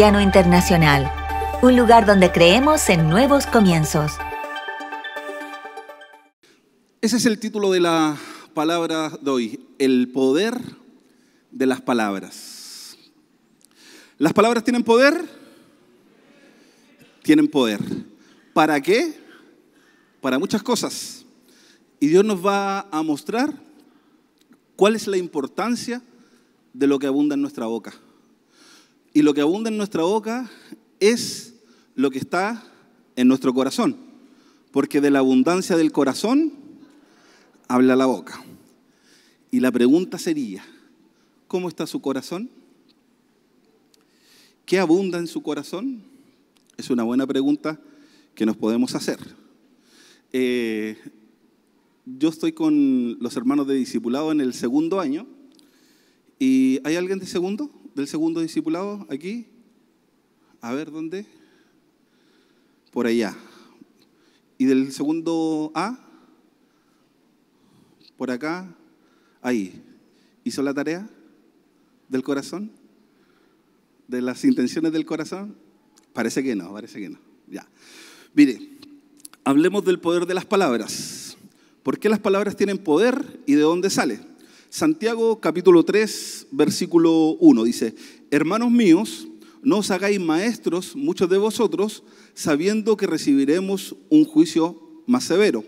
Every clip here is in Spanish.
Internacional, un lugar donde creemos en nuevos comienzos. Ese es el título de la palabra de hoy, el poder de las palabras. ¿Las palabras tienen poder? Tienen poder. ¿Para qué? Para muchas cosas. Y Dios nos va a mostrar cuál es la importancia de lo que abunda en nuestra boca. Y lo que abunda en nuestra boca es lo que está en nuestro corazón. Porque de la abundancia del corazón habla la boca. Y la pregunta sería, ¿cómo está su corazón? ¿Qué abunda en su corazón? Es una buena pregunta que nos podemos hacer. Eh, yo estoy con los hermanos de discipulado en el segundo año. ¿Y hay alguien de segundo? del segundo discipulado aquí. A ver, ¿dónde? Por allá. Y del segundo A, por acá, ahí. ¿Hizo la tarea del corazón? ¿De las intenciones del corazón? Parece que no, parece que no. Ya. Mire, hablemos del poder de las palabras. ¿Por qué las palabras tienen poder y de dónde sale? Santiago capítulo 3, versículo 1 dice, hermanos míos, no os hagáis maestros muchos de vosotros, sabiendo que recibiremos un juicio más severo,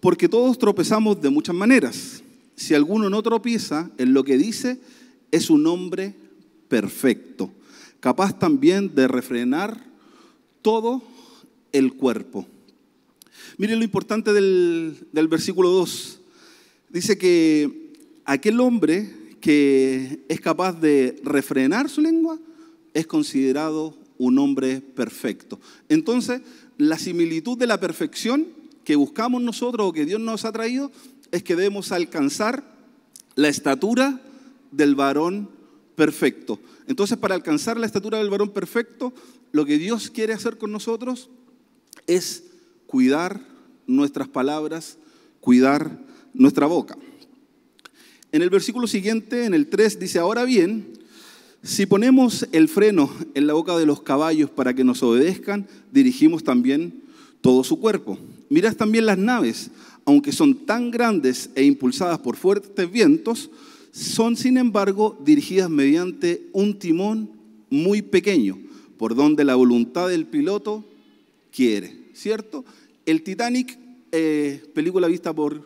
porque todos tropezamos de muchas maneras. Si alguno no tropieza en lo que dice, es un hombre perfecto, capaz también de refrenar todo el cuerpo. Miren lo importante del, versículo 2. Dice que aquel hombre que es capaz de refrenar su lengua es considerado un hombre perfecto. Entonces, la similitud de la perfección que buscamos nosotros o que Dios nos ha traído es que debemos alcanzar la estatura del varón perfecto. Entonces, para alcanzar la estatura del varón perfecto, lo que Dios quiere hacer con nosotros es cuidar nuestras palabras, cuidar nuestra boca. En el versículo siguiente, en el 3, dice, ahora bien, si ponemos el freno en la boca de los caballos para que nos obedezcan, dirigimos también todo su cuerpo. Mirad también las naves, aunque son tan grandes e impulsadas por fuertes vientos, son sin embargo dirigidas mediante un timón muy pequeño, por donde la voluntad del piloto quiere, ¿cierto? El Titanic, eh, película vista por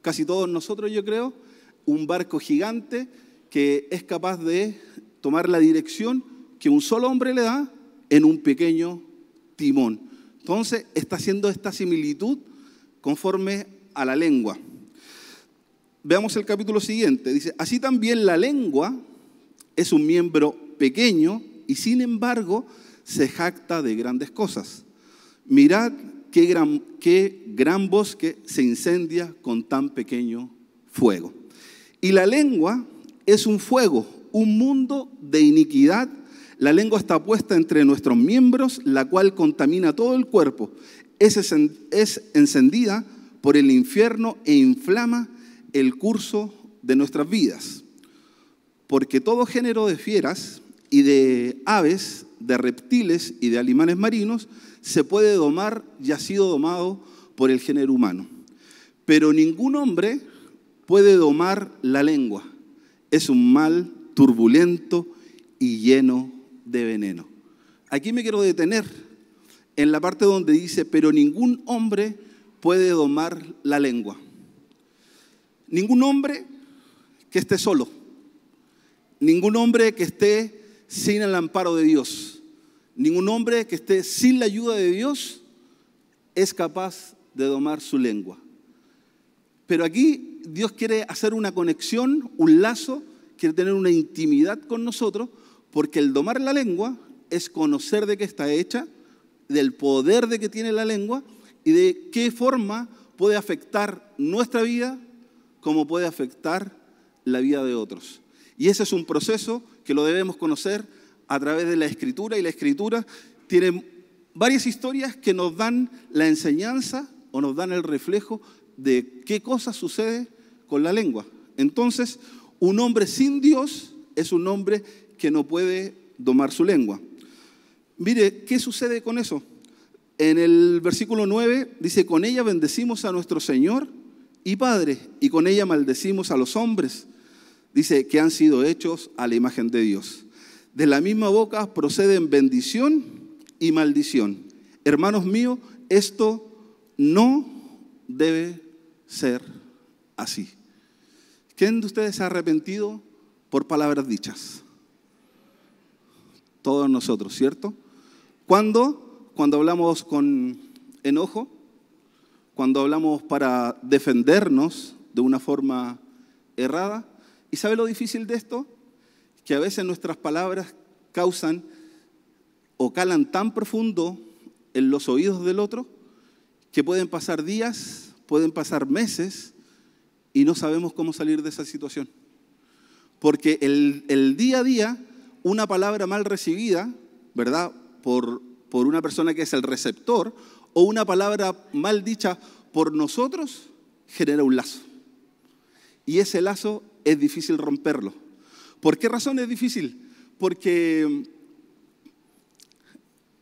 casi todos nosotros, yo creo, un barco gigante que es capaz de tomar la dirección que un solo hombre le da en un pequeño timón. Entonces está haciendo esta similitud conforme a la lengua. Veamos el capítulo siguiente. Dice, así también la lengua es un miembro pequeño y sin embargo se jacta de grandes cosas. Mirad qué gran, qué gran bosque se incendia con tan pequeño fuego. Y la lengua es un fuego, un mundo de iniquidad. La lengua está puesta entre nuestros miembros, la cual contamina todo el cuerpo. Es encendida por el infierno e inflama el curso de nuestras vidas. Porque todo género de fieras y de aves, de reptiles y de animales marinos se puede domar y ha sido domado por el género humano. Pero ningún hombre puede domar la lengua. Es un mal turbulento y lleno de veneno. Aquí me quiero detener en la parte donde dice, pero ningún hombre puede domar la lengua. Ningún hombre que esté solo. Ningún hombre que esté sin el amparo de Dios. Ningún hombre que esté sin la ayuda de Dios es capaz de domar su lengua. Pero aquí Dios quiere hacer una conexión, un lazo, quiere tener una intimidad con nosotros, porque el domar la lengua es conocer de qué está hecha, del poder de que tiene la lengua y de qué forma puede afectar nuestra vida como puede afectar la vida de otros. Y ese es un proceso que lo debemos conocer a través de la escritura y la escritura tiene varias historias que nos dan la enseñanza o nos dan el reflejo de qué cosas sucede con la lengua. Entonces, un hombre sin Dios es un hombre que no puede domar su lengua. Mire, ¿qué sucede con eso? En el versículo 9 dice, con ella bendecimos a nuestro Señor y Padre, y con ella maldecimos a los hombres. Dice que han sido hechos a la imagen de Dios. De la misma boca proceden bendición y maldición. Hermanos míos, esto no debe ser así. ¿Quién de ustedes se ha arrepentido por palabras dichas? Todos nosotros, ¿cierto? ¿Cuándo? Cuando hablamos con enojo, cuando hablamos para defendernos de una forma errada. ¿Y sabe lo difícil de esto? Que a veces nuestras palabras causan o calan tan profundo en los oídos del otro que pueden pasar días, pueden pasar meses y no sabemos cómo salir de esa situación. Porque el, día a día, una palabra mal recibida, ¿verdad? Por, por una persona que es el receptor, o una palabra mal dicha por nosotros, genera un lazo. Y ese lazo es difícil romperlo. ¿Por qué razón es difícil? Porque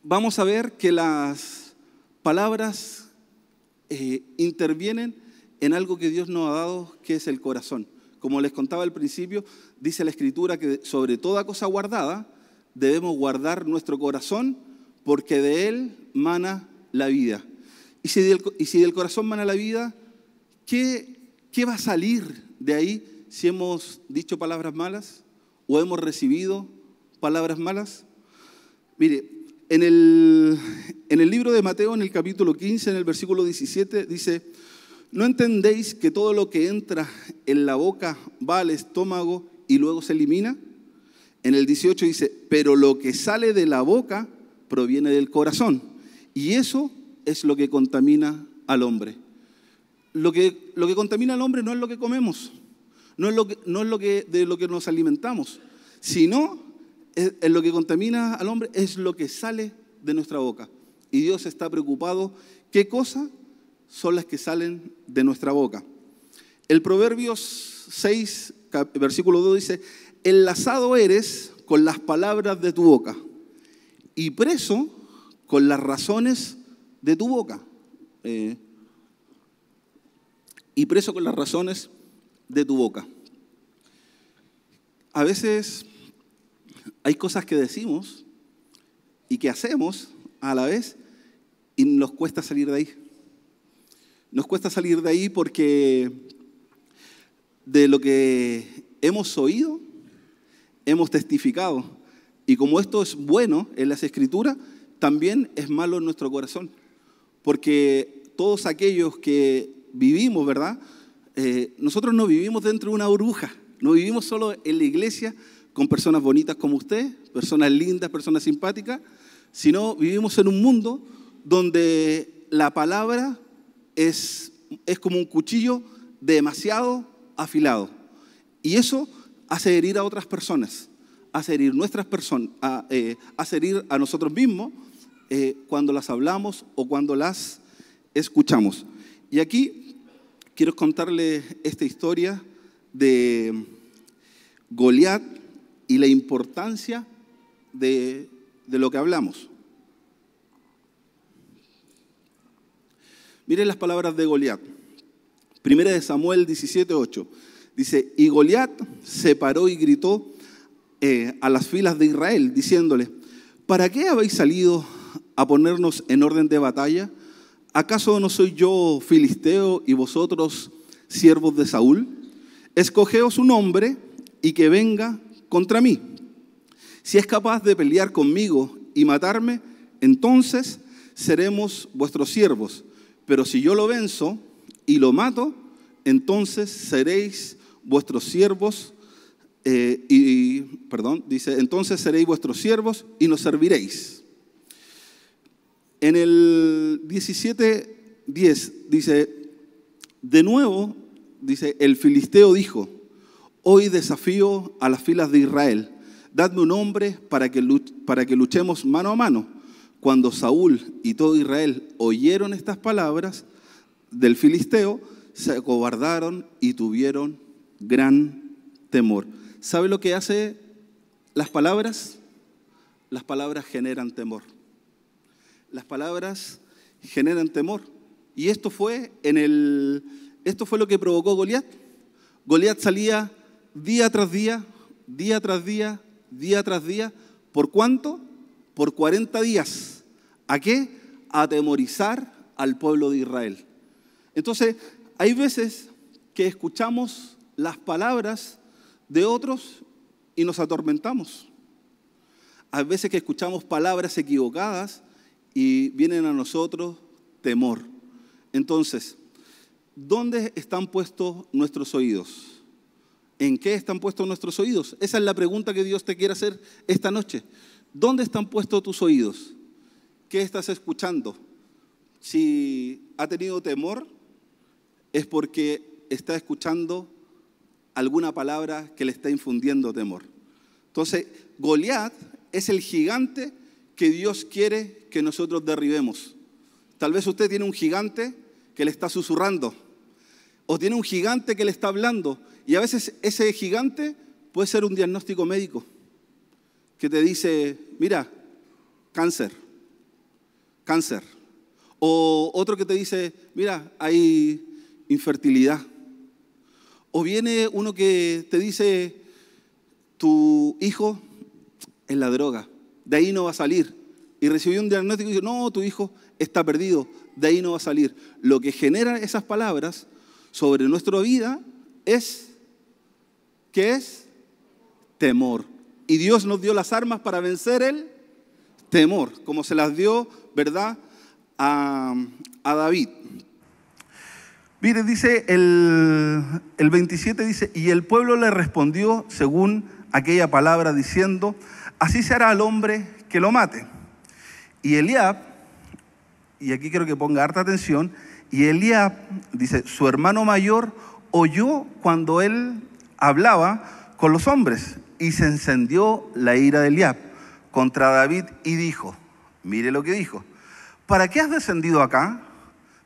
vamos a ver que las palabras eh, intervienen en algo que Dios nos ha dado, que es el corazón. Como les contaba al principio, dice la Escritura que sobre toda cosa guardada debemos guardar nuestro corazón porque de él mana la vida. Y si del, corazón mana la vida, ¿qué, ¿qué va a salir de ahí si hemos dicho palabras malas o hemos recibido palabras malas? Mire, en el, en el libro de Mateo, en el capítulo 15, en el versículo 17, dice ¿No entendéis que todo lo que entra en la boca va al estómago y luego se elimina? En el 18 dice, pero lo que sale de la boca proviene del corazón. Y eso es lo que contamina al hombre. Lo que, lo que contamina al hombre no es lo que comemos, no es, lo que, no es lo que, de lo que nos alimentamos, sino es, lo que contamina al hombre es lo que sale de nuestra boca. Y Dios está preocupado, ¿qué cosa? son las que salen de nuestra boca. El Proverbios 6, versículo 2 dice, enlazado eres con las palabras de tu boca y preso con las razones de tu boca. Eh, y preso con las razones de tu boca. A veces hay cosas que decimos y que hacemos a la vez y nos cuesta salir de ahí. Nos cuesta salir de ahí porque de lo que hemos oído, hemos testificado. Y como esto es bueno en las escrituras, también es malo en nuestro corazón. Porque todos aquellos que vivimos, ¿verdad? Eh, nosotros no vivimos dentro de una burbuja, no vivimos solo en la iglesia con personas bonitas como usted, personas lindas, personas simpáticas, sino vivimos en un mundo donde la palabra es, es como un cuchillo demasiado afilado. Y eso hace herir a otras personas, hace herir nuestras personas, a, eh, herir a nosotros mismos eh, cuando las hablamos o cuando las escuchamos. Y aquí quiero contarles esta historia de Goliat y la importancia de lo que hablamos. Miren las palabras de Goliat. Primera de Samuel 17:8. Dice, y Goliat se paró y gritó eh, a las filas de Israel, diciéndole, ¿para qué habéis salido a ponernos en orden de batalla? ¿Acaso no soy yo filisteo y vosotros siervos de Saúl? Escogeos un hombre y que venga contra mí. Si es capaz de pelear conmigo y matarme, entonces seremos vuestros siervos. Pero si yo lo venzo y lo mato, entonces seréis vuestros siervos eh, y, perdón, dice, entonces seréis vuestros siervos y nos serviréis. En el 17.10 dice, de nuevo, dice, el filisteo dijo, hoy desafío a las filas de Israel, dadme un hombre para que, para que luchemos mano a mano. Cuando Saúl y todo Israel oyeron estas palabras del filisteo, se acobardaron y tuvieron gran temor. ¿Sabe lo que hace las palabras? Las palabras generan temor. Las palabras generan temor. Y esto fue en el esto fue lo que provocó Goliat. Goliat salía día tras día, día tras día, día tras día, ¿por cuánto? por 40 días. ¿A qué? A atemorizar al pueblo de Israel. Entonces, hay veces que escuchamos las palabras de otros y nos atormentamos. Hay veces que escuchamos palabras equivocadas y vienen a nosotros temor. Entonces, ¿dónde están puestos nuestros oídos? ¿En qué están puestos nuestros oídos? Esa es la pregunta que Dios te quiere hacer esta noche. ¿Dónde están puestos tus oídos? ¿Qué estás escuchando? Si ha tenido temor, es porque está escuchando alguna palabra que le está infundiendo temor. Entonces, Goliat es el gigante que Dios quiere que nosotros derribemos. Tal vez usted tiene un gigante que le está susurrando, o tiene un gigante que le está hablando, y a veces ese gigante puede ser un diagnóstico médico que te dice, mira, cáncer, cáncer. O otro que te dice, mira, hay infertilidad. O viene uno que te dice, tu hijo es la droga, de ahí no va a salir. Y recibió un diagnóstico y dijo, no, tu hijo está perdido, de ahí no va a salir. Lo que generan esas palabras sobre nuestra vida es, ¿qué es? Temor. Y Dios nos dio las armas para vencer el temor, como se las dio, ¿verdad?, a, David. Mire, dice el, el 27, dice, y el pueblo le respondió según aquella palabra diciendo, así será al hombre que lo mate. Y Eliab, y aquí quiero que ponga harta atención, y Eliab, dice, su hermano mayor oyó cuando él hablaba con los hombres y se encendió la ira de Eliab contra David y dijo, mire lo que dijo, ¿para qué has descendido acá?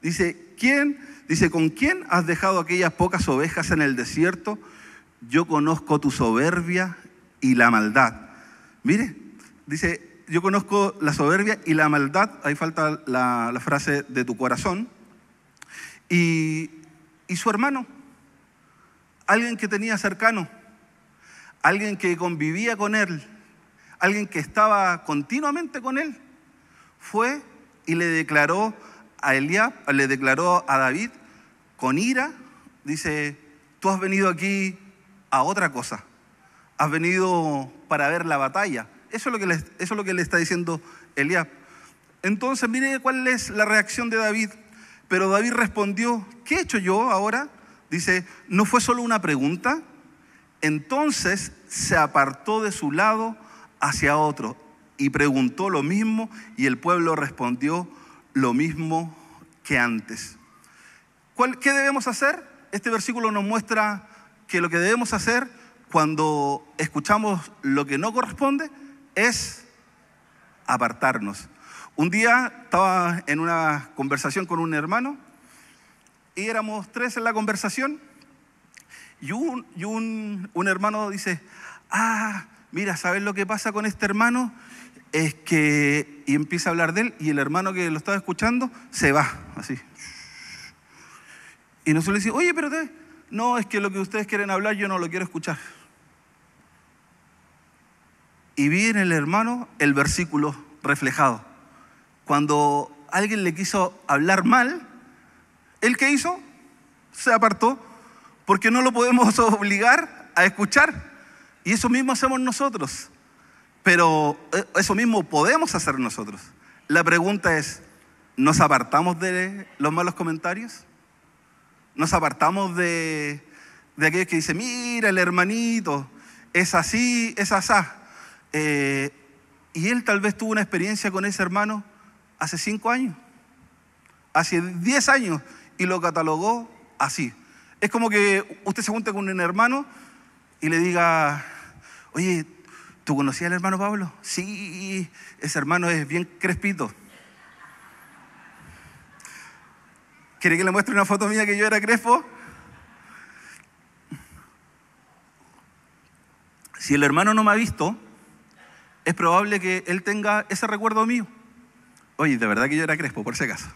Dice, ¿quién? Dice, ¿con quién has dejado aquellas pocas ovejas en el desierto? Yo conozco tu soberbia y la maldad. Mire, dice, yo conozco la soberbia y la maldad, ahí falta la, frase de tu corazón, y su hermano, alguien que tenía cercano, alguien que convivía con él, alguien que estaba continuamente con él, fue y le declaró a Eliab, le declaró a David con ira, dice, tú has venido aquí a otra cosa, has venido para ver la batalla. Eso es lo que le, eso es lo que le está diciendo Eliab. Entonces, mire cuál es la reacción de David. Pero David respondió, ¿qué he hecho yo ahora? Dice, ¿no fue solo una pregunta? Entonces se apartó de su lado hacia otro y preguntó lo mismo y el pueblo respondió lo mismo que antes. ¿Qué debemos hacer? Este versículo nos muestra que lo que debemos hacer cuando escuchamos lo que no corresponde es apartarnos. Un día estaba en una conversación con un hermano y éramos tres en la conversación y un, un, hermano dice, ah, mira, ¿sabes lo que pasa con este hermano? Es que, y empieza a hablar de él, y el hermano que lo estaba escuchando se va, así. Y nosotros le decimos, oye, pero no, es que lo que ustedes quieren hablar yo no lo quiero escuchar. Y vi en el hermano el versículo reflejado. Cuando alguien le quiso hablar mal, ¿él qué hizo? Se apartó porque no lo podemos obligar a escuchar. Y eso mismo hacemos nosotros. Pero eh, eso mismo podemos hacer nosotros. La pregunta es, ¿nos apartamos de los malos comentarios? ¿Nos apartamos de, de aquellos que dicen, mira el hermanito, es así, es asá? Eh, y él tal vez tuvo una experiencia con ese hermano hace cinco años, hace diez años, y lo catalogó así. Es como que usted se junta con un hermano y le diga, oye, ¿tú conocías al hermano Pablo? Sí, ese hermano es bien crespito. ¿Quiere que le muestre una foto mía que yo era crespo? Si el hermano no me ha visto, es probable que él tenga ese recuerdo mío. Oye, de verdad que yo era crespo, por si acaso.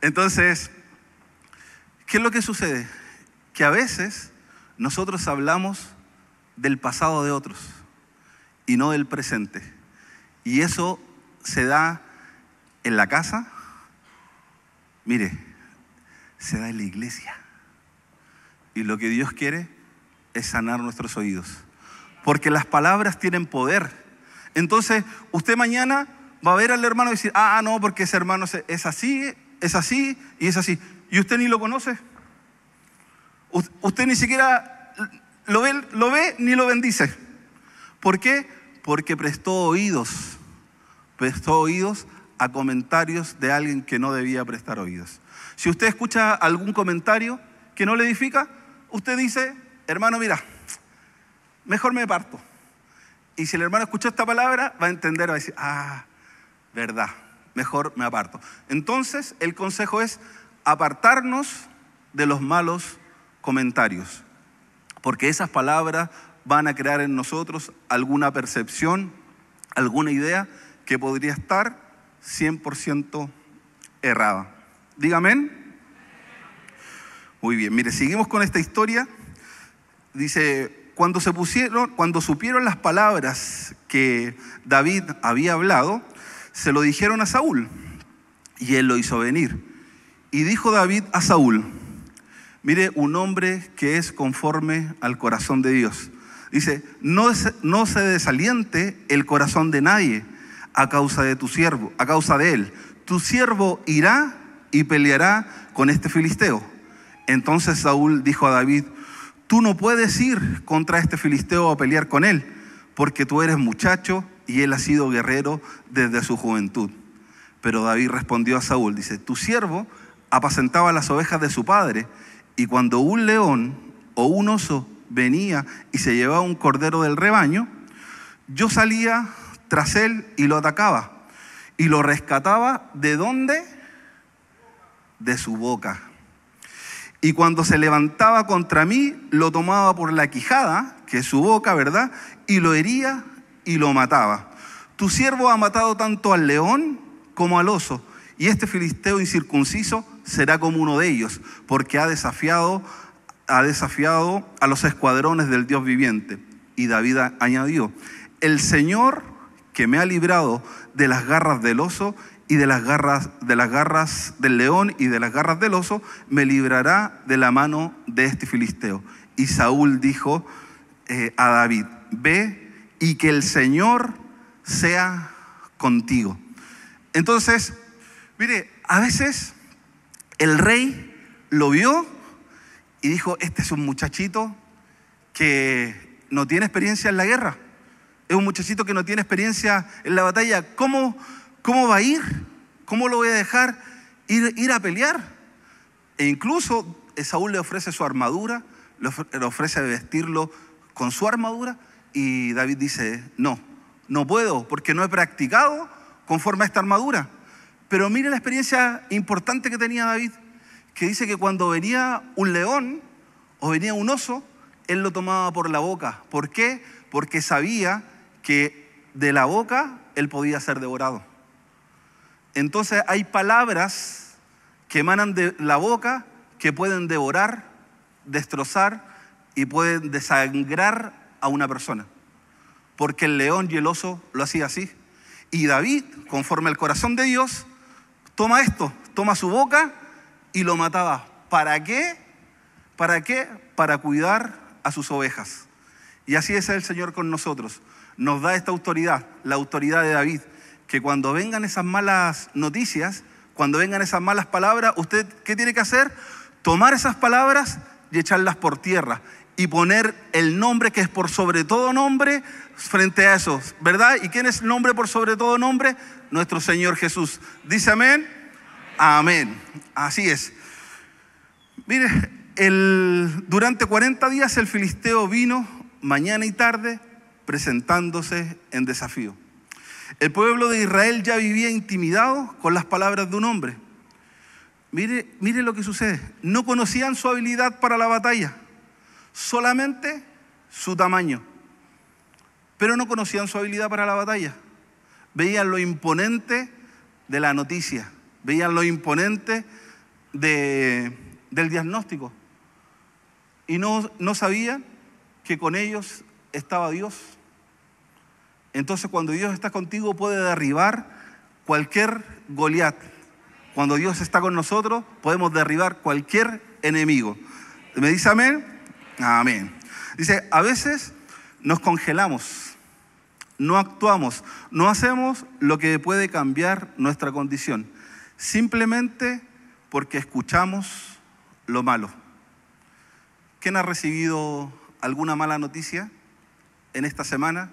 Entonces, ¿qué es lo que sucede? que a veces nosotros hablamos del pasado de otros y no del presente. Y eso se da en la casa, mire, se da en la iglesia. Y lo que Dios quiere es sanar nuestros oídos. Porque las palabras tienen poder. Entonces, usted mañana va a ver al hermano y decir, ah, no, porque ese hermano es así, es así y es así. Y usted ni lo conoce usted ni siquiera lo ve, ni lo bendice. ¿Por qué? Porque prestó oídos. Prestó oídos a comentarios de alguien que no debía prestar oídos. Si usted escucha algún comentario que no le edifica, usted dice, hermano, mira, mejor me parto. Y si el hermano escucha esta palabra, va a entender, va a decir, ah, verdad, mejor me aparto. Entonces, el consejo es apartarnos de los malos comentarios, porque esas palabras van a crear en nosotros alguna percepción, alguna idea que podría estar 100% errada. Dígame. Muy bien, mire, seguimos con esta historia. Dice, cuando se pusieron, cuando supieron las palabras que David había hablado, se lo dijeron a Saúl, y él lo hizo venir. Y dijo David a Saúl, Mire, un hombre que es conforme al corazón de Dios. Dice, no, es, no se desaliente el corazón de nadie a causa de tu siervo, a causa de él. Tu siervo irá y peleará con este filisteo. Entonces Saúl dijo a David, tú no puedes ir contra este filisteo a pelear con él, porque tú eres muchacho y él ha sido guerrero desde su juventud. Pero David respondió a Saúl, dice, tu siervo apacentaba las ovejas de su padre y cuando un león o un oso venía y se llevaba un cordero del rebaño, yo salía tras él y lo atacaba. Y lo rescataba de dónde? De su boca. Y cuando se levantaba contra mí, lo tomaba por la quijada, que es su boca, ¿verdad? Y lo hería y lo mataba. Tu siervo ha matado tanto al león como al oso, y este filisteo incircunciso será como uno de ellos, porque ha desafiado, ha desafiado a los escuadrones del Dios viviente. Y David añadió, el Señor que me ha librado de las garras del oso y de las garras, de las garras del león y de las garras del oso, me librará de la mano de este filisteo. Y Saúl dijo eh, a David, ve y que el Señor sea contigo. Entonces, mire, a veces el rey lo vio y dijo, este es un muchachito que no tiene experiencia en la guerra. Es un muchachito que no tiene experiencia en la batalla. ¿Cómo, cómo va a ir? ¿Cómo lo voy a dejar ir, ir a pelear? E incluso Saúl le ofrece su armadura, le ofrece vestirlo con su armadura y David dice, no, no puedo porque no he practicado conforme a esta armadura. Pero mire la experiencia importante que tenía David, que dice que cuando venía un león o venía un oso, él lo tomaba por la boca. ¿Por qué? Porque sabía que de la boca él podía ser devorado. Entonces hay palabras que emanan de la boca que pueden devorar, destrozar y pueden desangrar a una persona. Porque el león y el oso lo hacía así. Y David, conforme al corazón de Dios, toma esto, toma su boca y lo mataba. ¿Para qué? ¿Para qué? Para cuidar a sus ovejas. Y así es el Señor con nosotros. Nos da esta autoridad, la autoridad de David, que cuando vengan esas malas noticias, cuando vengan esas malas palabras, usted, ¿qué tiene que hacer? Tomar esas palabras y echarlas por tierra y poner el nombre que es por sobre todo nombre frente a eso, ¿verdad? ¿Y quién es el nombre por sobre todo nombre? Nuestro Señor Jesús. ¿Dice amén? Amén. Así es. Mire, durante 40 días el filisteo vino mañana y tarde presentándose en desafío. El pueblo de Israel ya vivía intimidado con las palabras de un hombre. Mire, mire lo que sucede. No conocían su habilidad para la batalla solamente su tamaño. Pero no conocían su habilidad para la batalla. Veían lo imponente de la noticia, veían lo imponente del diagnóstico. Y no, no sabían que con ellos estaba Dios. Entonces cuando Dios está contigo puede derribar cualquier Goliat. Cuando Dios está con nosotros podemos derribar cualquier enemigo. ¿Me dice amén? Amén. Dice, a veces nos congelamos, no actuamos, no hacemos lo que puede cambiar nuestra condición, simplemente porque escuchamos lo malo. ¿Quién ha recibido alguna mala noticia en esta semana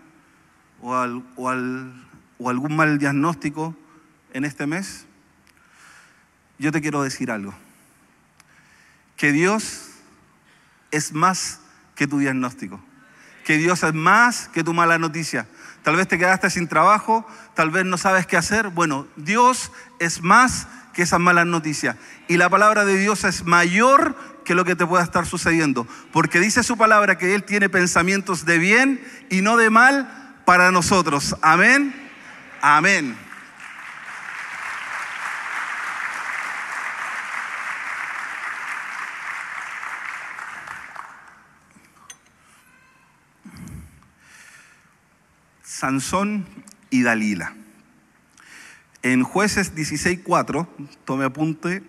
o, o algún mal diagnóstico en este mes? Yo te quiero decir algo. Que Dios es más que tu diagnóstico. Que Dios es más que tu mala noticia. Tal vez te quedaste sin trabajo, tal vez no sabes qué hacer. Bueno, Dios es más que esas malas noticias. Y la palabra de Dios es mayor que lo que te pueda estar sucediendo. Porque dice su palabra que Él tiene pensamientos de bien y no de mal para nosotros. Amén. Amén. Sansón y Dalila. En jueces 16.4, tome apunte,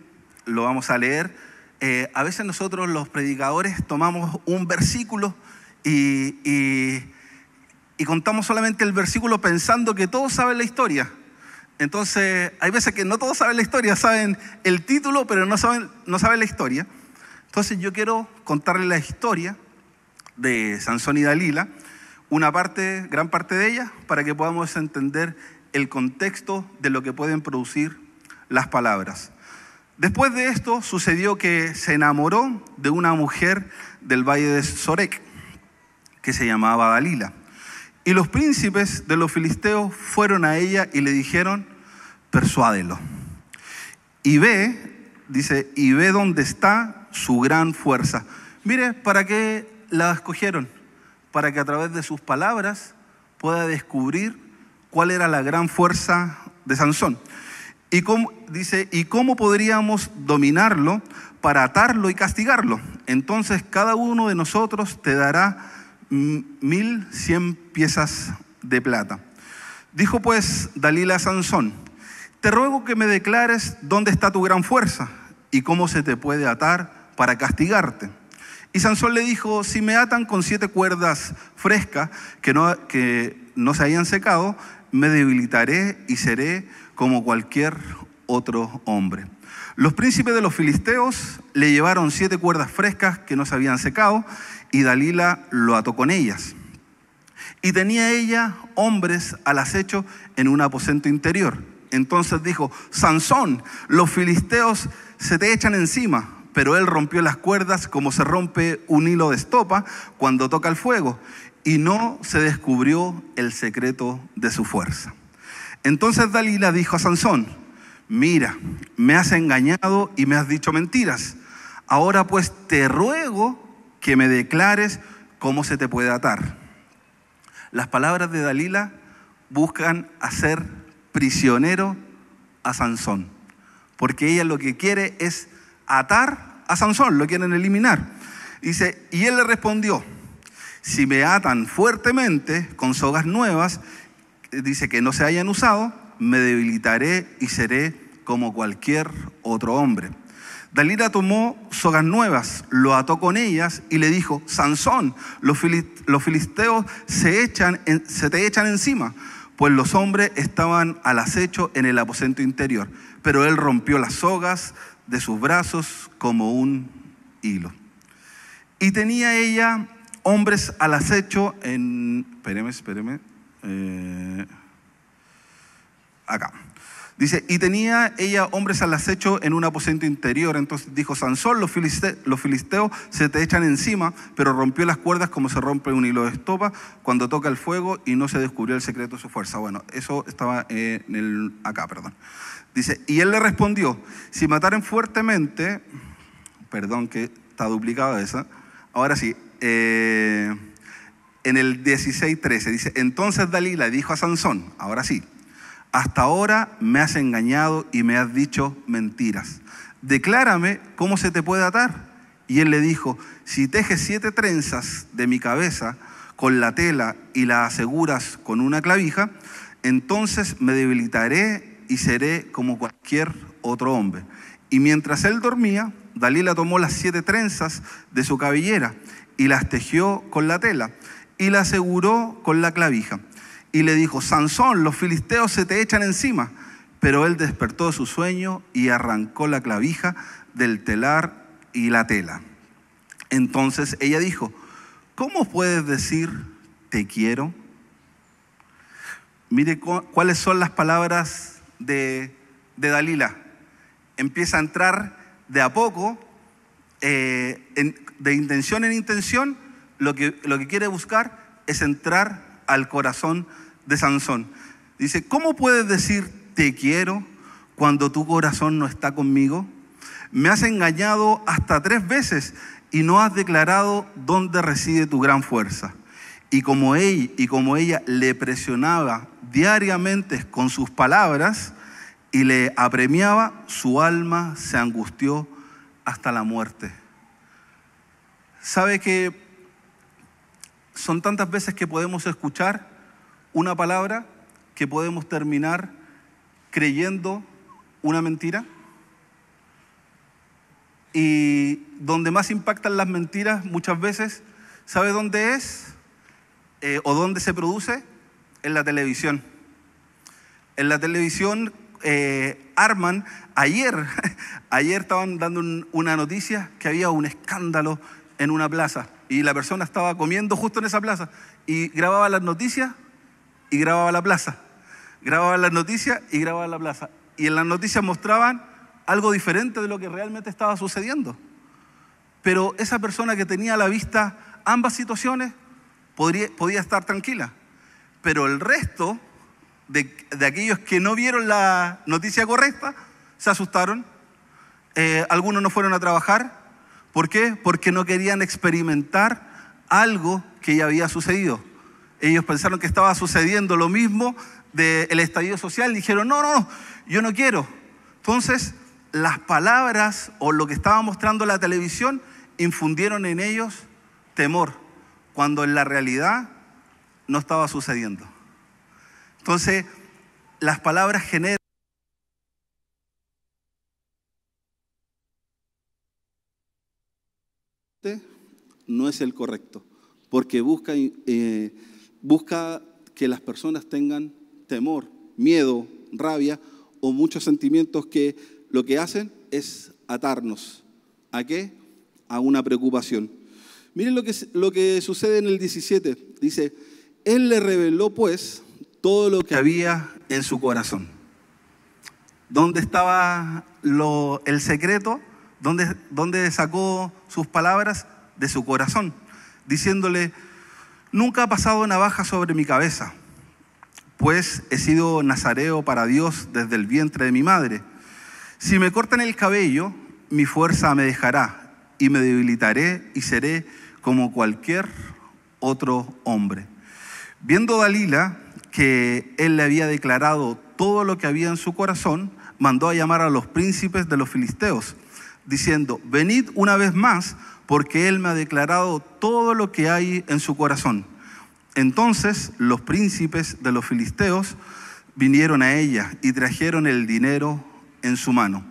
lo vamos a leer. Eh, a veces nosotros los predicadores tomamos un versículo y, contamos solamente el versículo pensando que todos saben la historia. Entonces, hay veces que no todos saben la historia, saben el título, pero no saben, no saben la historia. Entonces, yo quiero contarles la historia de Sansón y Dalila una parte, gran parte de ella, para que podamos entender el contexto de lo que pueden producir las palabras. Después de esto sucedió que se enamoró de una mujer del valle de Sorek, que se llamaba Dalila. Y los príncipes de los filisteos fueron a ella y le dijeron, persuádelo. Y ve, dice, y ve dónde está su gran fuerza. Mire, ¿para qué la escogieron? para que a través de sus palabras pueda descubrir cuál era la gran fuerza de Sansón. Y cómo, dice, ¿y cómo podríamos dominarlo para atarlo y castigarlo? Entonces cada uno de nosotros te dará mil cien piezas de plata. Dijo pues Dalila a Sansón, te ruego que me declares dónde está tu gran fuerza y cómo se te puede atar para castigarte. Y Sansón le dijo, si me atan con siete cuerdas frescas que no, que no se hayan secado, me debilitaré y seré como cualquier otro hombre. Los príncipes de los filisteos le llevaron siete cuerdas frescas que no se habían secado y Dalila lo ató con ellas. Y tenía ella hombres al acecho en un aposento interior. Entonces dijo, Sansón, los filisteos se te echan encima, pero él rompió las cuerdas como se rompe un hilo de estopa cuando toca el fuego, y no se descubrió el secreto de su fuerza. Entonces Dalila dijo a Sansón, mira, me has engañado y me has dicho mentiras. Ahora pues te ruego que me declares cómo se te puede atar. Las palabras de Dalila buscan hacer prisionero a Sansón, porque ella lo que quiere es atar a Sansón, lo quieren eliminar. Dice, y él le respondió, si me atan fuertemente con sogas nuevas, dice que no se hayan usado, me debilitaré y seré como cualquier otro hombre. Dalila tomó sogas nuevas, lo ató con ellas y le dijo, Sansón, los, filisteos se, echan se te echan encima, pues los hombres estaban al acecho en el aposento interior. Pero él rompió las sogas, de sus brazos como un hilo. Y tenía ella hombres al acecho en... Espéreme, espéreme. Eh, acá. Dice, y tenía ella hombres al acecho en un aposento interior. Entonces dijo, Sansón, los, los, filisteos se te echan encima, pero rompió las cuerdas como se rompe un hilo de estopa cuando toca el fuego y no se descubrió el secreto de su fuerza. Bueno, eso estaba eh, en el, acá, perdón. Dice, y él le respondió, si mataren fuertemente, perdón que está duplicada esa, ahora sí, eh, en el 16.13 dice, entonces Dalila dijo a Sansón, ahora sí, hasta ahora me has engañado y me has dicho mentiras. Declárame cómo se te puede atar. Y él le dijo, si tejes siete trenzas de mi cabeza con la tela y la aseguras con una clavija, entonces me debilitaré y seré como cualquier otro hombre. Y mientras él dormía, Dalila tomó las siete trenzas de su cabellera y las tejió con la tela y la aseguró con la clavija. Y le dijo, Sansón, los filisteos se te echan encima. Pero él despertó de su sueño y arrancó la clavija del telar y la tela. Entonces ella dijo, ¿cómo puedes decir te quiero? Mire cuáles son las palabras de, Dalila. Empieza a entrar de a poco, eh, de intención en intención, lo que, lo que quiere buscar es entrar al corazón de Sansón. Dice, ¿cómo puedes decir te quiero cuando tu corazón no está conmigo? Me has engañado hasta tres veces y no has declarado dónde reside tu gran fuerza. Y como, ella, y como ella le presionaba diariamente con sus palabras y le apremiaba, su alma se angustió hasta la muerte. ¿Sabe que son tantas veces que podemos escuchar una palabra que podemos terminar creyendo una mentira? Y donde más impactan las mentiras muchas veces, ¿sabe dónde es? Eh, o dónde se produce? En la televisión. En la televisión eh, arman, ayer, ayer estaban dando una noticia que había un escándalo en una plaza y la persona estaba comiendo justo en esa plaza y grababa las noticias y grababa la plaza. Grababa las noticias y grababa la plaza. Y en las noticias mostraban algo diferente de lo que realmente estaba sucediendo. Pero esa persona que tenía a la vista ambas situaciones podía estar tranquila. Pero el resto de, aquellos que no vieron la noticia correcta se asustaron. Eh, algunos no fueron a trabajar. ¿Por qué? Porque no querían experimentar algo que ya había sucedido. Ellos pensaron que estaba sucediendo lo mismo del estallido social. Dijeron, no, no, no, yo no quiero. Entonces, las palabras o lo que estaba mostrando la televisión infundieron en ellos temor cuando en la realidad no estaba sucediendo. Entonces, las palabras generan... no es el correcto, porque busca, eh, busca que las personas tengan temor, miedo, rabia o muchos sentimientos que lo que hacen es atarnos. ¿A qué? A una preocupación. Miren lo que, lo que sucede en el 17. Dice, Él le reveló pues todo lo que había en su corazón. ¿Dónde estaba el secreto? ¿Dónde, ¿Dónde sacó sus palabras? De su corazón, diciéndole, nunca ha pasado navaja sobre mi cabeza, pues he sido nazareo para Dios desde el vientre de mi madre. Si me cortan el cabello, mi fuerza me dejará y me debilitaré y seré como cualquier otro hombre. Viendo Dalila que él le había declarado todo lo que había en su corazón, mandó a llamar a los príncipes de los filisteos, diciendo, venid una vez más, porque él me ha declarado todo lo que hay en su corazón. Entonces los príncipes de los filisteos vinieron a ella y trajeron el dinero en su mano.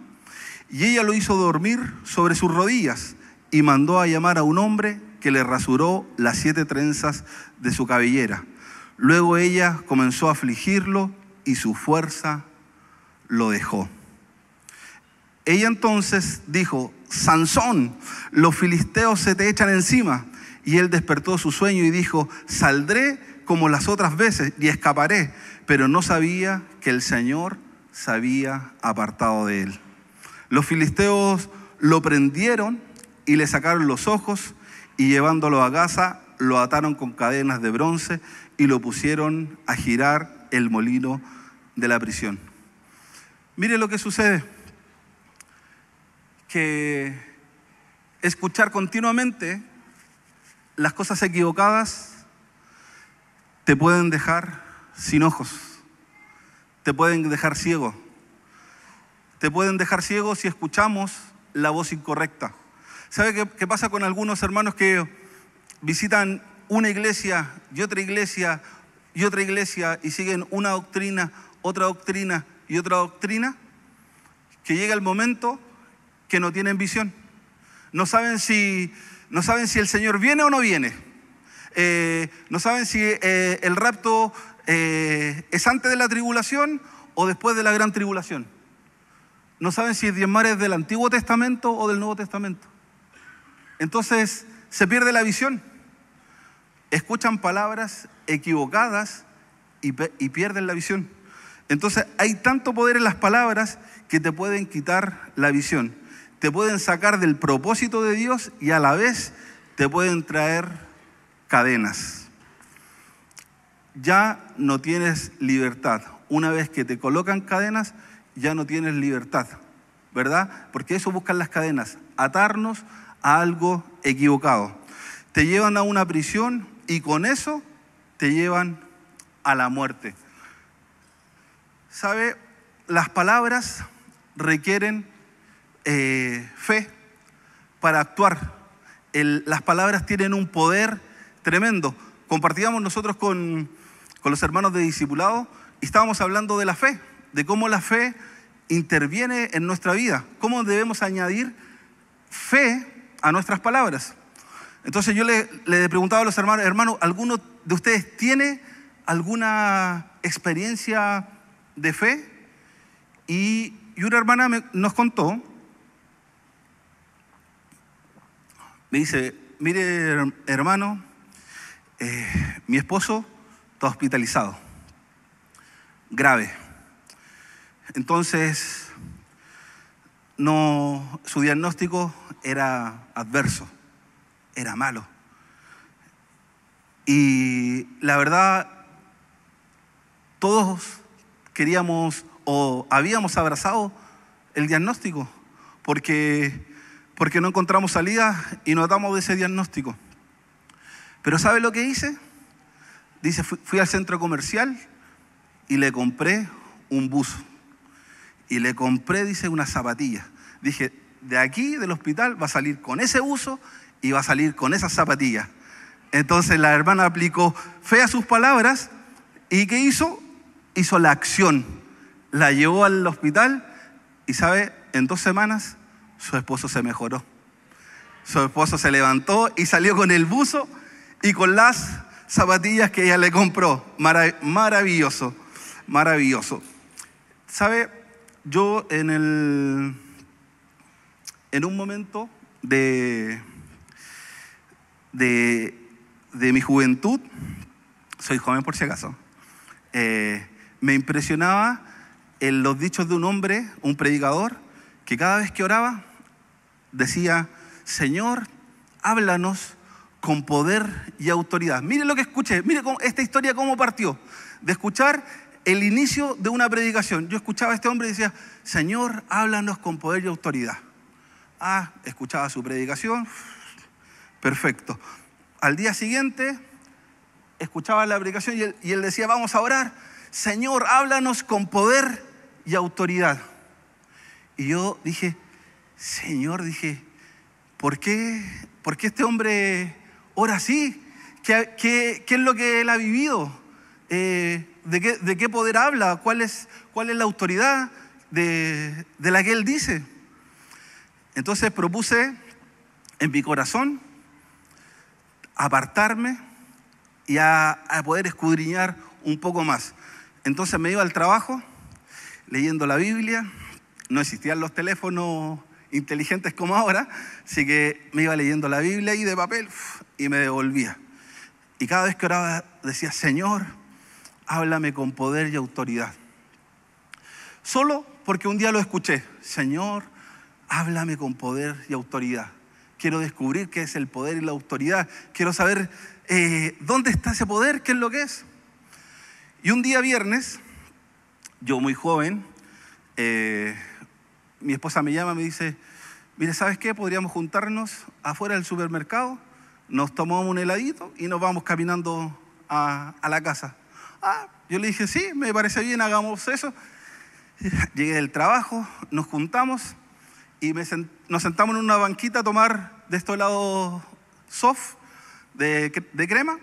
Y ella lo hizo dormir sobre sus rodillas y mandó a llamar a un hombre que le rasuró las siete trenzas de su cabellera. Luego ella comenzó a afligirlo y su fuerza lo dejó. Ella entonces dijo, Sansón, los filisteos se te echan encima. Y él despertó su sueño y dijo, saldré como las otras veces y escaparé. Pero no sabía que el Señor se había apartado de él. Los filisteos lo prendieron y le sacaron los ojos y llevándolo a Gaza lo ataron con cadenas de bronce y lo pusieron a girar el molino de la prisión. Mire lo que sucede, que escuchar continuamente las cosas equivocadas te pueden dejar sin ojos, te pueden dejar ciego, te pueden dejar ciego si escuchamos la voz incorrecta ¿Sabe qué, pasa con algunos hermanos que visitan una iglesia y otra iglesia y otra iglesia y siguen una doctrina, otra doctrina y otra doctrina? Que llega el momento que no tienen visión. No saben si, no saben si el Señor viene o no viene. Eh, no saben si eh, el rapto eh, es antes de la tribulación o después de la gran tribulación. No saben si diezmar es del Antiguo Testamento o del Nuevo Testamento. Entonces se pierde la visión. Escuchan palabras equivocadas y, pierden la visión. Entonces hay tanto poder en las palabras que te pueden quitar la visión. Te pueden sacar del propósito de Dios y a la vez te pueden traer cadenas. Ya no tienes libertad. Una vez que te colocan cadenas, ya no tienes libertad, ¿verdad? Porque eso buscan las cadenas, atarnos algo equivocado. Te llevan a una prisión y con eso te llevan a la muerte. ¿Sabe? Las palabras requieren eh, fe para actuar. las palabras tienen un poder tremendo. Compartíamos nosotros con, con los hermanos de discipulado y estábamos hablando de la fe, de cómo la fe interviene en nuestra vida, cómo debemos añadir fe a nuestras palabras. Entonces yo le, le preguntaba a los hermanos, hermano, ¿alguno de ustedes tiene alguna experiencia de fe? Y, una hermana nos contó, me dice, mire hermano, eh, mi esposo está hospitalizado, grave. Entonces, no, su diagnóstico era adverso, era malo. Y la verdad, todos queríamos o habíamos abrazado el diagnóstico, porque, porque no encontramos salida y nos damos de ese diagnóstico. Pero ¿sabe lo que hice? Dice, fui, fui al centro comercial y le compré un buzo. Y le compré, dice, una zapatilla. Dije, de aquí, del hospital, va a salir con ese buzo y va a salir con esas zapatillas. Entonces la hermana aplicó fe a sus palabras y ¿qué hizo? Hizo la acción. La llevó al hospital y sabe, en dos semanas su esposo se mejoró. Su esposo se levantó y salió con el buzo y con las zapatillas que ella le compró. maravilloso, maravilloso. ¿Sabe? Yo en el en un momento de, de, mi juventud, soy joven por si acaso, eh, me impresionaba en los dichos de un hombre, un predicador, que cada vez que oraba decía, Señor, háblanos con poder y autoridad. Mire lo que escuché, mire esta historia cómo partió, de escuchar el inicio de una predicación. Yo escuchaba a este hombre y decía, Señor, háblanos con poder y autoridad. Ah, escuchaba su predicación, perfecto. Al día siguiente escuchaba la predicación y él, decía, vamos a orar, Señor, háblanos con poder y autoridad. Y yo dije, Señor, dije, ¿por qué, por qué este hombre ora así? ¿Qué, es lo que él ha vivido? Eh, ¿de, qué, poder habla? ¿Cuál es, la autoridad de la que él dice? Entonces propuse en mi corazón apartarme y a, poder escudriñar un poco más. Entonces me iba al trabajo leyendo la Biblia, no existían los teléfonos inteligentes como ahora, así que me iba leyendo la Biblia y de papel y me devolvía. Y cada vez que oraba decía, Señor, háblame con poder y autoridad. Solo porque un día lo escuché, Señor, háblame con poder y autoridad. Quiero descubrir qué es el poder y la autoridad. Quiero saber eh, dónde está ese poder, qué es lo que es. Y un día viernes, yo muy joven, eh, mi esposa me llama y me dice, mire, ¿sabes qué? Podríamos juntarnos afuera del supermercado, nos tomamos un heladito y nos vamos caminando a, a la casa. Ah, yo le dije, sí, me parece bien, hagamos eso. Llegué del trabajo, nos juntamos y nos sentamos en una banquita a tomar de estos helados soft de, crema.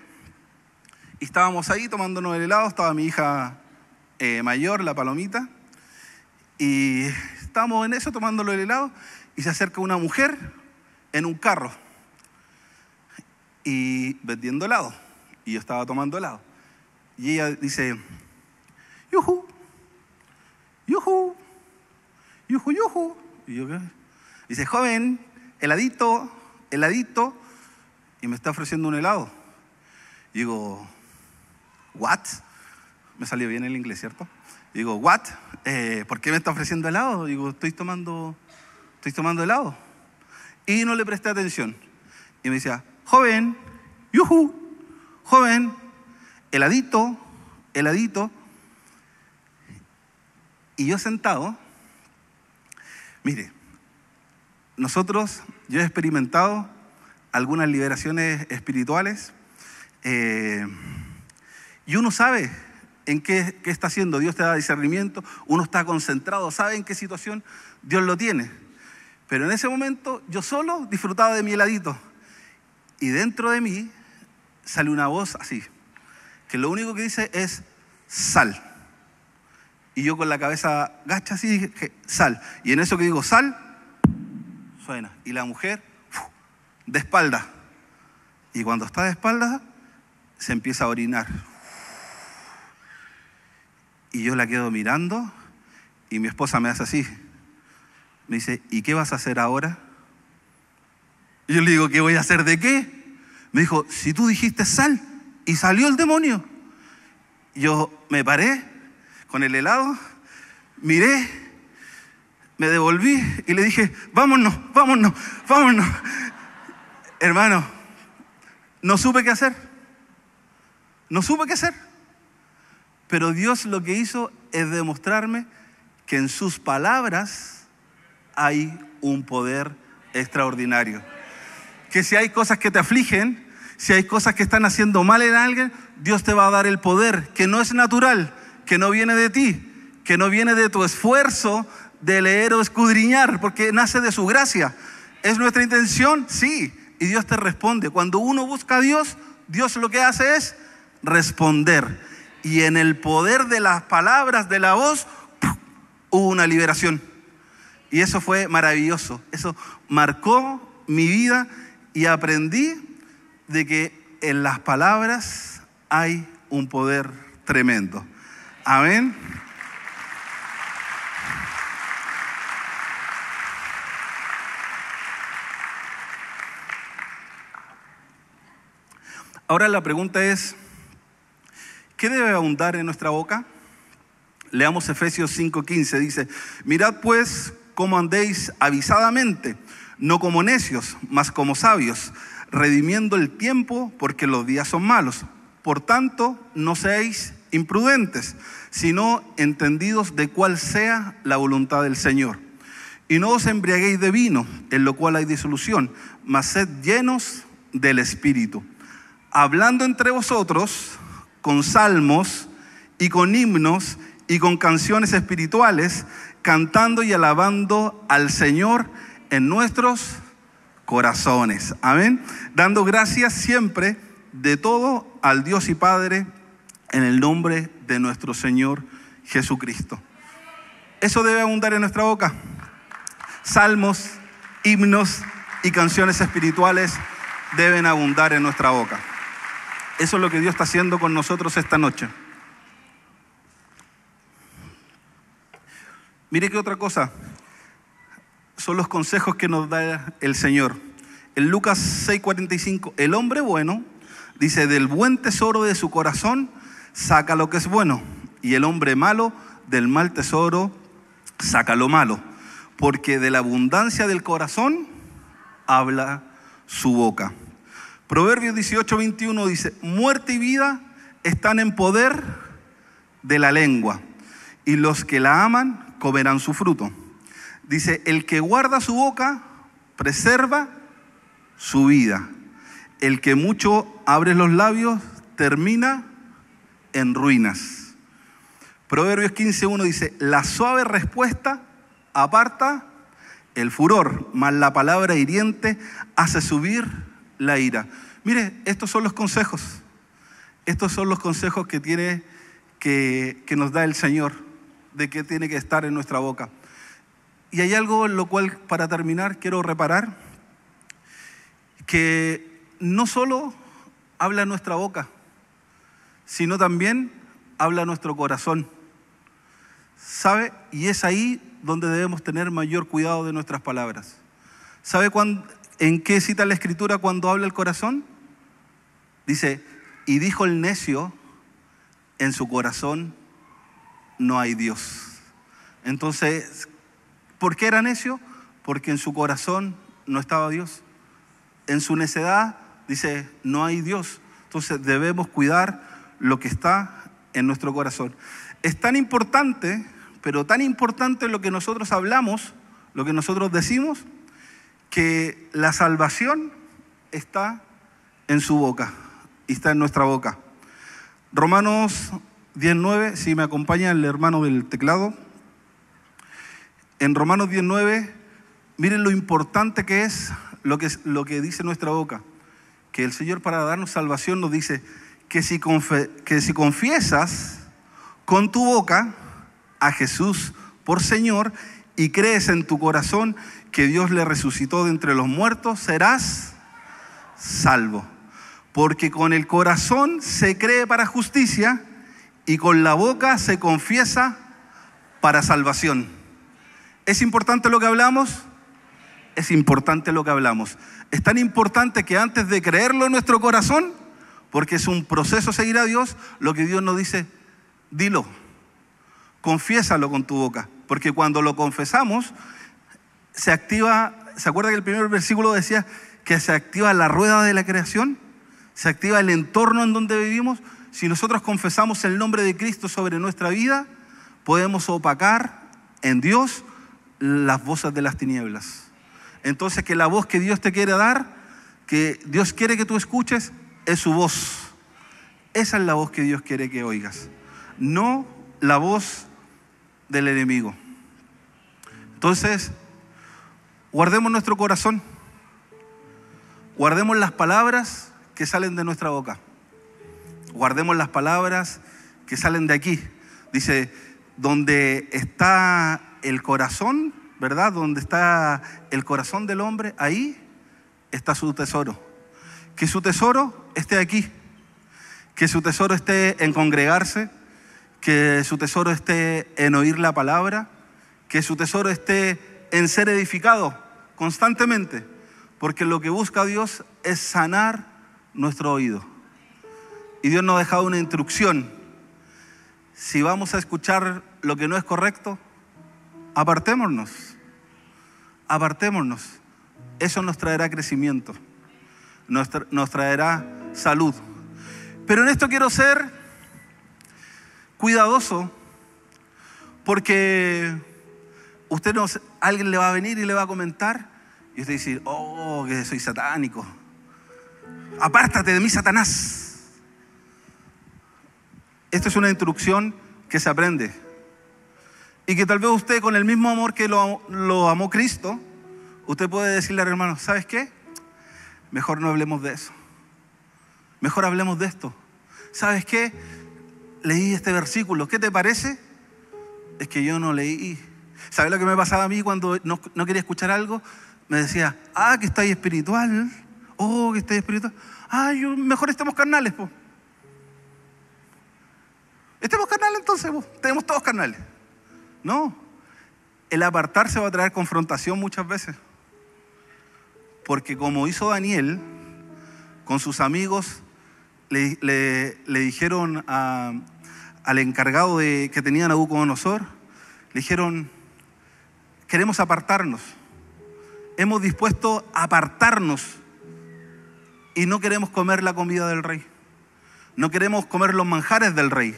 Y estábamos ahí tomándonos el helado, estaba mi hija eh, mayor, la palomita. Y estábamos en eso tomándolo el helado y se acerca una mujer en un carro y vendiendo helado. Y yo estaba tomando helado. Y ella dice, yuhu, yuhu, yuhu, yuhu. Y yo, ¿qué? Dice, joven, heladito, heladito, y me está ofreciendo un helado. digo, ¿what? Me salió bien el inglés, ¿cierto? digo, ¿what? Eh, ¿Por qué me está ofreciendo helado? digo, estoy tomando, estoy tomando helado. Y no le presté atención. Y me decía, joven, yuhu, joven, heladito, heladito. Y yo sentado, Mire, nosotros, yo he experimentado algunas liberaciones espirituales eh, y uno sabe en qué, qué, está haciendo. Dios te da discernimiento, uno está concentrado, sabe en qué situación Dios lo tiene. Pero en ese momento yo solo disfrutaba de mi heladito y dentro de mí sale una voz así, que lo único que dice es sal. Y yo con la cabeza gacha así dije, sal. Y en eso que digo, sal, suena. Y la mujer, de espalda. Y cuando está de espalda, se empieza a orinar. Y yo la quedo mirando y mi esposa me hace así. Me dice, ¿y qué vas a hacer ahora? Y yo le digo, ¿qué voy a hacer de qué? Me dijo, si tú dijiste sal y salió el demonio. Yo me paré con el helado, miré, me devolví y le dije, vámonos, vámonos, vámonos. Hermano, no supe qué hacer. No supe qué hacer. Pero Dios lo que hizo es demostrarme que en sus palabras hay un poder extraordinario. Que si hay cosas que te afligen, si hay cosas que están haciendo mal en alguien, Dios te va a dar el poder, que no es natural, que no viene de ti, que no viene de tu esfuerzo de leer o escudriñar, porque nace de su gracia. ¿Es nuestra intención? Sí. Y Dios te responde. Cuando uno busca a Dios, Dios lo que hace es responder. Y en el poder de las palabras, de la voz, hubo una liberación. Y eso fue maravilloso. Eso marcó mi vida y aprendí de que en las palabras hay un poder tremendo. Amén. Ahora la pregunta es, ¿qué debe abundar en nuestra boca? Leamos Efesios 5:15, dice, mirad pues cómo andéis avisadamente, no como necios, mas como sabios, redimiendo el tiempo porque los días son malos. Por tanto, no seáis imprudentes, sino entendidos de cuál sea la voluntad del Señor. Y no os embriaguéis de vino, en lo cual hay disolución, mas sed llenos del Espíritu, hablando entre vosotros con salmos y con himnos y con canciones espirituales, cantando y alabando al Señor en nuestros corazones. Amén. Dando gracias siempre de todo al Dios y Padre en el nombre de nuestro Señor Jesucristo. Eso debe abundar en nuestra boca. Salmos, himnos y canciones espirituales deben abundar en nuestra boca. Eso es lo que Dios está haciendo con nosotros esta noche. Mire qué otra cosa. Son los consejos que nos da el Señor. En Lucas 6:45, el hombre bueno dice, del buen tesoro de su corazón saca lo que es bueno, y el hombre malo del mal tesoro saca lo malo, porque de la abundancia del corazón habla su boca. Proverbios 18, 21 dice, muerte y vida están en poder de la lengua, y los que la aman comerán su fruto. Dice, el que guarda su boca preserva su vida. El que mucho abre los labios termina en ruinas. Proverbios 15.1 dice, la suave respuesta aparta el furor, mas la palabra hiriente hace subir la ira. Mire, estos son los consejos. Estos son los consejos que tiene que, que nos da el Señor, de que tiene que estar en nuestra boca. Y hay algo en lo cual, para terminar, quiero reparar, que no solo habla nuestra boca, sino también habla nuestro corazón. ¿Sabe? Y es ahí donde debemos tener mayor cuidado de nuestras palabras. ¿Sabe en qué cita la escritura cuando habla el corazón? Dice, y dijo el necio, en su corazón no hay Dios. Entonces, ¿por qué era necio? Porque en su corazón no estaba Dios. En su necedad dice, no hay Dios. Entonces debemos cuidar lo que está en nuestro corazón. Es tan importante, pero tan importante lo que nosotros hablamos, lo que nosotros decimos, que la salvación está en su boca y está en nuestra boca. Romanos 19, si me acompaña el hermano del teclado. En Romanos 19, miren lo importante que es lo que, lo que dice nuestra boca. Que el Señor para darnos salvación nos dice, que si, que si confiesas con tu boca a Jesús por Señor y crees en tu corazón que Dios le resucitó de entre los muertos, serás salvo. Porque con el corazón se cree para justicia y con la boca se confiesa para salvación. ¿Es importante lo que hablamos? Es importante lo que hablamos. Es tan importante que antes de creerlo en nuestro corazón, porque es un proceso seguir a Dios, lo que Dios nos dice, dilo, confiésalo con tu boca, porque cuando lo confesamos, se activa, ¿se acuerda que el primer versículo decía que se activa la rueda de la creación? Se activa el entorno en donde vivimos. Si nosotros confesamos el nombre de Cristo sobre nuestra vida, podemos opacar en Dios las voces de las tinieblas. Entonces que la voz que Dios te quiere dar, que Dios quiere que tú escuches, es su voz. Esa es la voz que Dios quiere que oigas, no la voz del enemigo. Entonces, guardemos nuestro corazón, guardemos las palabras que salen de nuestra boca, guardemos las palabras que salen de aquí. Dice, donde está el corazón, ¿verdad? Donde está el corazón del hombre, ahí está su tesoro. Que su tesoro esté aquí, que su tesoro esté en congregarse, que su tesoro esté en oír la palabra, que su tesoro esté en ser edificado constantemente, porque lo que busca Dios es sanar nuestro oído. Y Dios nos ha dejado una instrucción. Si vamos a escuchar lo que no es correcto, apartémonos. Apartémonos. Eso nos traerá crecimiento nos traerá salud. Pero en esto quiero ser cuidadoso porque usted no, alguien le va a venir y le va a comentar y usted dice, oh, que soy satánico. Apártate de mí, Satanás. esto es una instrucción que se aprende. Y que tal vez usted con el mismo amor que lo, lo amó Cristo, usted puede decirle al hermano, ¿sabes qué? mejor no hablemos de eso. Mejor hablemos de esto. ¿Sabes qué? Leí este versículo. ¿Qué te parece? Es que yo no leí. ¿Sabes lo que me pasaba a mí cuando no, quería escuchar algo? Me decía, ah, que estáis espiritual. Oh, que estáis espiritual. Ah, yo, mejor estemos carnales, po. Estemos carnales entonces, Tenemos todos carnales. No. El apartarse va a traer confrontación muchas veces. Porque como hizo Daniel, con sus amigos le, dijeron al encargado de, que tenía Nabucodonosor, le dijeron, queremos apartarnos, hemos dispuesto a apartarnos y no queremos comer la comida del rey, no queremos comer los manjares del rey,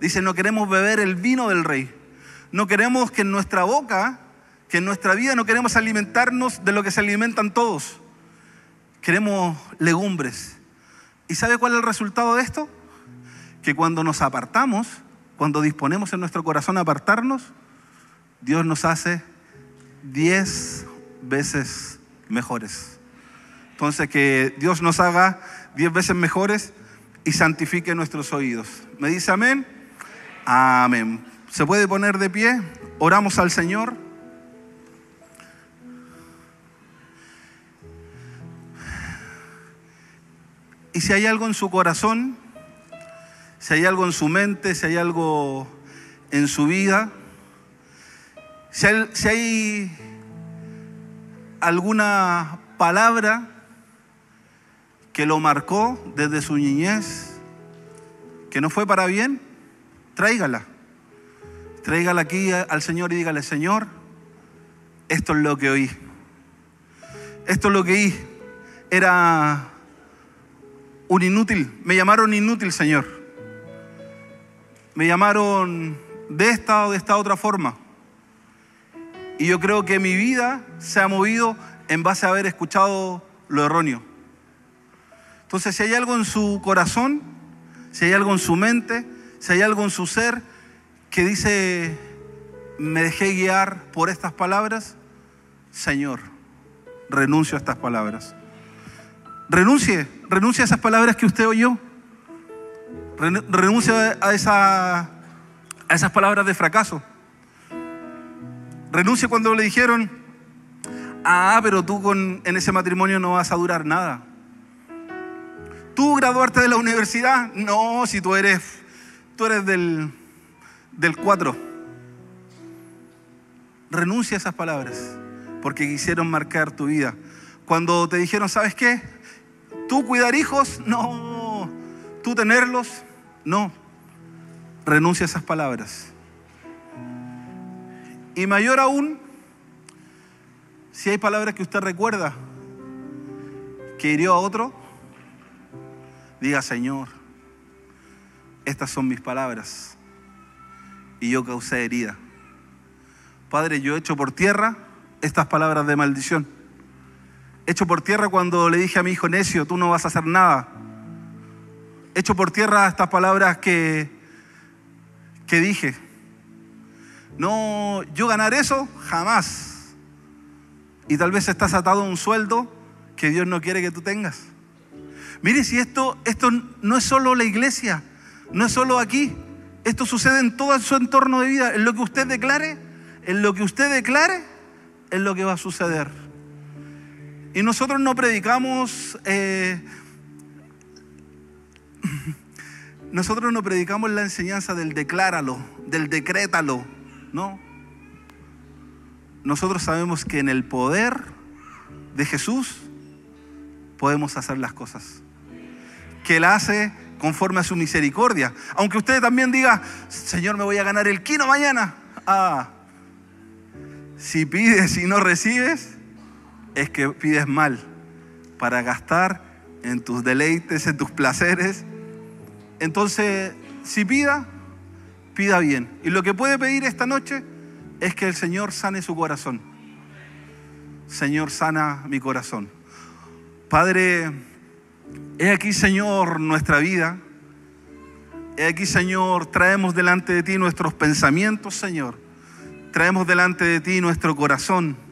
dice, no queremos beber el vino del rey, no queremos que en nuestra boca que en nuestra vida no queremos alimentarnos de lo que se alimentan todos. Queremos legumbres. ¿Y sabe cuál es el resultado de esto? Que cuando nos apartamos, cuando disponemos en nuestro corazón a apartarnos, Dios nos hace diez veces mejores. Entonces, que Dios nos haga diez veces mejores y santifique nuestros oídos. ¿Me dice amén? Amén. ¿Se puede poner de pie? Oramos al Señor. Y si hay algo en su corazón, si hay algo en su mente, si hay algo en su vida, si hay, alguna palabra que lo marcó desde su niñez, que no fue para bien, tráigala. Tráigala aquí al Señor y dígale, Señor, esto es lo que oí. Esto es lo que oí. Era un inútil. Me llamaron inútil, Señor. Me llamaron de esta o de esta otra forma. Y yo creo que mi vida se ha movido en base a haber escuchado lo erróneo. Entonces, si hay algo en su corazón, si hay algo en su mente, si hay algo en su ser que dice, me dejé guiar por estas palabras, Señor, renuncio a estas palabras. Renuncie renuncia a esas palabras que usted oyó. Renuncia a, esa, esas palabras de fracaso. Renuncia cuando le dijeron, ah, pero tú en ese matrimonio no vas a durar nada. ¿Tú graduarte de la universidad? No, si tú eres, tú eres del, del 4. Renuncia a esas palabras, porque quisieron marcar tu vida. Cuando te dijeron, ¿sabes qué? Tú cuidar hijos, no. Tú tenerlos, no. Renuncia a esas palabras. Y mayor aún, si hay palabras que usted recuerda que hirió a otro, diga, Señor, estas son mis palabras y yo causé herida. Padre, yo echo por tierra estas palabras de maldición Hecho por tierra cuando le dije a mi hijo necio, tú no vas a hacer nada. Hecho por tierra estas palabras que, que dije. No, yo ganar eso, jamás. Y tal vez estás atado a un sueldo que Dios no quiere que tú tengas. Mire, si esto, esto no es solo la iglesia, no es solo aquí, esto sucede en todo su entorno de vida, en lo que usted declare, en lo que usted declare, es lo que va a suceder. Y nosotros no predicamos, eh, nosotros no predicamos la enseñanza del decláralo, del decrétalo, ¿no? Nosotros sabemos que en el poder de Jesús podemos hacer las cosas. Que la hace conforme a su misericordia. Aunque usted también diga, Señor, me voy a ganar el quino mañana. Ah, si pides y no recibes, es que pides mal para gastar en tus deleites, en tus placeres. Entonces, si pida, pida bien. Y lo que puede pedir esta noche es que el Señor sane su corazón. Señor, sana mi corazón. Padre, he aquí, Señor, nuestra vida. He aquí, Señor, traemos delante de ti nuestros pensamientos, Señor. Traemos delante de ti nuestro corazón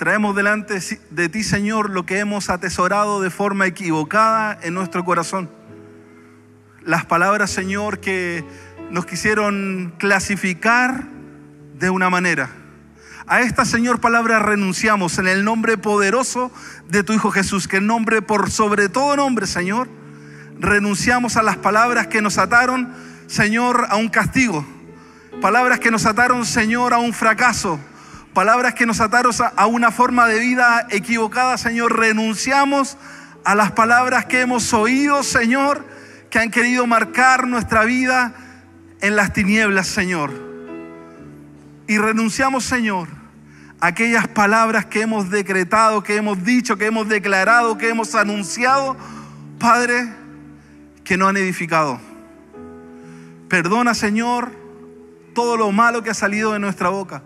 traemos delante de ti, Señor, lo que hemos atesorado de forma equivocada en nuestro corazón. Las palabras, Señor, que nos quisieron clasificar de una manera. A esta, Señor, palabra renunciamos en el nombre poderoso de tu Hijo Jesús, que el nombre por sobre todo nombre, Señor, renunciamos a las palabras que nos ataron, Señor, a un castigo. Palabras que nos ataron, Señor, a un fracaso Palabras que nos ataron a una forma de vida equivocada, Señor. Renunciamos a las palabras que hemos oído, Señor, que han querido marcar nuestra vida en las tinieblas, Señor. Y renunciamos, Señor, a aquellas palabras que hemos decretado, que hemos dicho, que hemos declarado, que hemos anunciado, Padre, que no han edificado. Perdona, Señor, todo lo malo que ha salido de nuestra boca.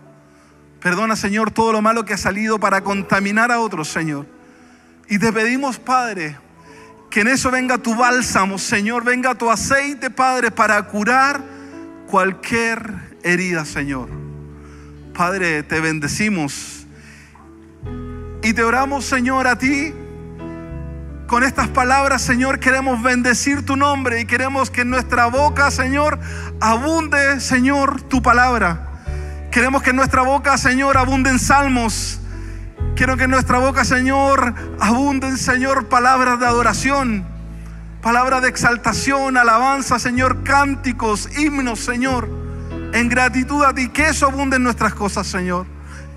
Perdona, Señor, todo lo malo que ha salido para contaminar a otros, Señor. Y te pedimos, Padre, que en eso venga tu bálsamo, Señor, venga tu aceite, Padre, para curar cualquier herida, Señor. Padre, te bendecimos y te oramos, Señor, a ti. Con estas palabras, Señor, queremos bendecir tu nombre y queremos que en nuestra boca, Señor, abunde, Señor, tu palabra. Queremos que en nuestra boca, Señor, abunden salmos. Quiero que en nuestra boca, Señor, abunden, Señor, palabras de adoración, palabras de exaltación, alabanza, Señor, cánticos, himnos, Señor, en gratitud a ti. Que eso abunde en nuestras cosas, Señor.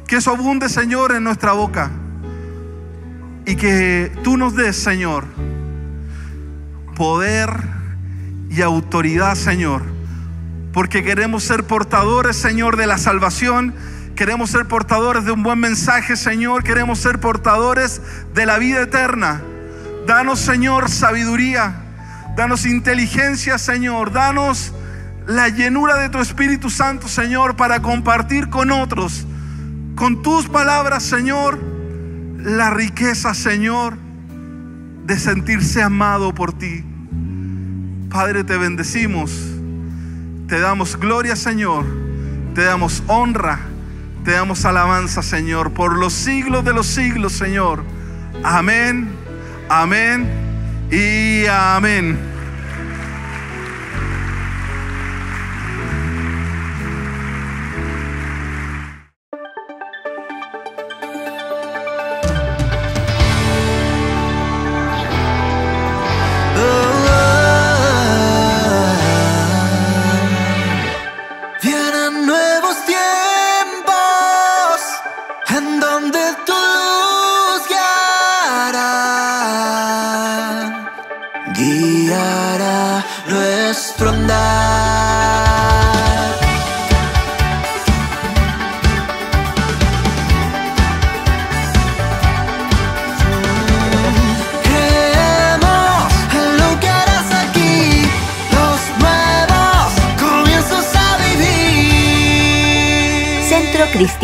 Que eso abunde, Señor, en nuestra boca. Y que tú nos des, Señor, poder y autoridad, Señor porque queremos ser portadores, Señor, de la salvación. Queremos ser portadores de un buen mensaje, Señor. Queremos ser portadores de la vida eterna. Danos, Señor, sabiduría. Danos inteligencia, Señor. Danos la llenura de tu Espíritu Santo, Señor, para compartir con otros, con tus palabras, Señor, la riqueza, Señor, de sentirse amado por ti. Padre, te bendecimos. Te damos gloria, Señor. Te damos honra. Te damos alabanza, Señor, por los siglos de los siglos, Señor. Amén, amén y amén.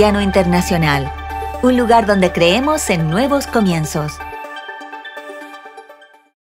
Internacional, un lugar donde creemos en nuevos comienzos.